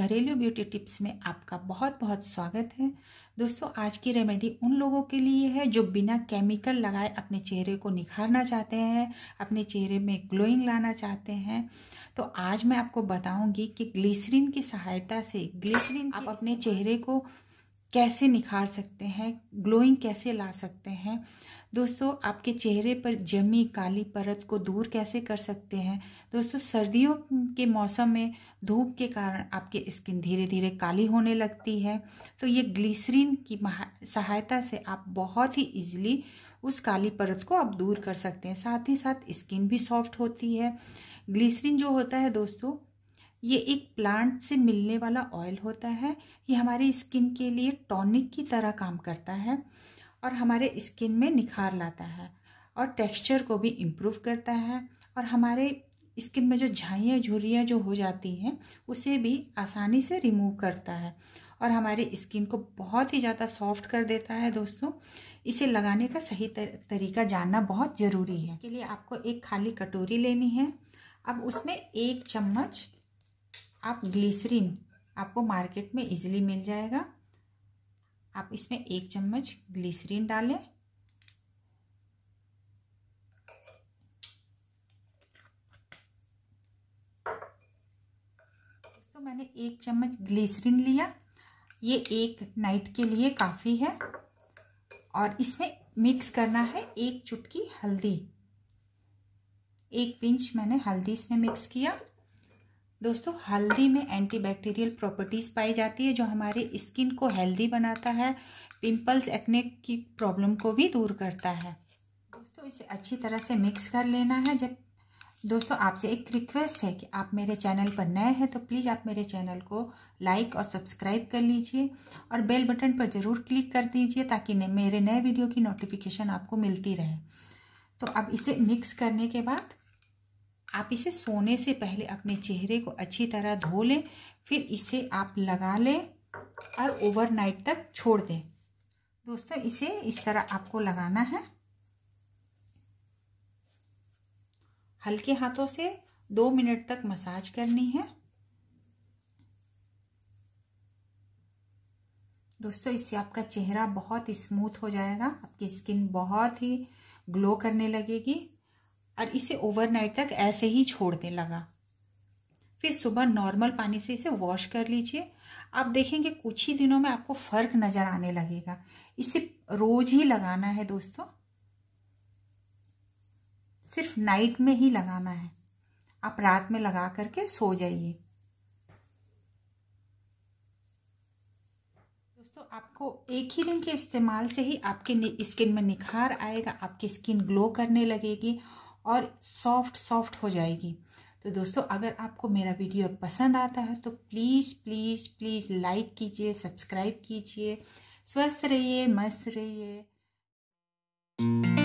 घरेलू beauty tips में आपका बहुत बहुत स्वागत है दोस्तों आज की रेमेडी उन लोगों के लिए है जो बिना केमिकल लगाए अपने चेहरे को निखारना चाहते हैं अपने चेहरे में ग्लोइंग लाना चाहते हैं तो आज मैं आपको बताऊंगी कि ग्लिसरीन की सहायता से ग्लिसरीन आप अपने चेहरे को कैसे निखार सकते हैं ग्लोइंग कैसे ला सकते हैं दोस्तों आपके चेहरे पर जमी काली परत को दूर कैसे कर सकते हैं दोस्तों सर्दियों के मौसम में धूप के कारण आपके स्किन धीरे धीरे काली होने लगती है तो ये ग्लिसरीन की सहायता से आप बहुत ही इजीली उस काली परत को आप दूर कर सकते हैं साथ ही साथ स्किन भी सॉफ्ट होती है ग्लिसरीन जो होता है दोस्तों ये एक प्लांट से मिलने वाला ऑयल होता है ये हमारी स्किन के लिए टॉनिक की तरह काम करता है और हमारे स्किन में निखार लाता है और टेक्सचर को भी इम्प्रूव करता है और हमारे स्किन में जो झाइयाँ झुरियाँ जो हो जाती हैं उसे भी आसानी से रिमूव करता है और हमारे स्किन को बहुत ही ज़्यादा सॉफ्ट कर देता है दोस्तों इसे लगाने का सही तर, तरीका जानना बहुत ज़रूरी है इसके लिए आपको एक खाली कटोरी लेनी है अब उसमें एक चम्मच आप ग्लिसरीन आपको मार्केट में इजीली मिल जाएगा आप इसमें एक चम्मच ग्लिसरीन डालें तो मैंने एक चम्मच ग्लिसरीन लिया ये एक नाइट के लिए काफ़ी है और इसमें मिक्स करना है एक चुटकी हल्दी एक पिंच मैंने हल्दी इसमें मिक्स किया दोस्तों हल्दी में एंटीबैक्टीरियल प्रॉपर्टीज़ पाई जाती है जो हमारे स्किन को हेल्दी बनाता है पिंपल्स एक्ने की प्रॉब्लम को भी दूर करता है दोस्तों इसे अच्छी तरह से मिक्स कर लेना है जब दोस्तों आपसे एक रिक्वेस्ट है कि आप मेरे चैनल पर नए हैं तो प्लीज़ आप मेरे चैनल को लाइक और सब्सक्राइब कर लीजिए और बेल बटन पर ज़रूर क्लिक कर दीजिए ताकि मेरे नए वीडियो की नोटिफिकेशन आपको मिलती रहे तो अब इसे मिक्स करने के बाद आप इसे सोने से पहले अपने चेहरे को अच्छी तरह धो लें फिर इसे आप लगा लें और ओवरनाइट तक छोड़ दें दोस्तों इसे इस तरह आपको लगाना है हल्के हाथों से दो मिनट तक मसाज करनी है दोस्तों इससे आपका चेहरा बहुत स्मूथ हो जाएगा आपकी स्किन बहुत ही ग्लो करने लगेगी और इसे ओवरनाइट तक ऐसे ही छोड़ने लगा फिर सुबह नॉर्मल पानी से इसे वॉश कर लीजिए आप देखेंगे कुछ ही दिनों में आपको फर्क नज़र आने लगेगा इसे रोज ही लगाना है दोस्तों सिर्फ नाइट में ही लगाना है आप रात में लगा करके सो जाइए दोस्तों आपको एक ही दिन के इस्तेमाल से ही आपके स्किन में निखार आएगा आपकी स्किन ग्लो करने लगेगी और सॉफ्ट सॉफ्ट हो जाएगी तो दोस्तों अगर आपको मेरा वीडियो पसंद आता है तो प्लीज़ प्लीज़ प्लीज़ लाइक कीजिए सब्सक्राइब कीजिए स्वस्थ रहिए मस्त रहिए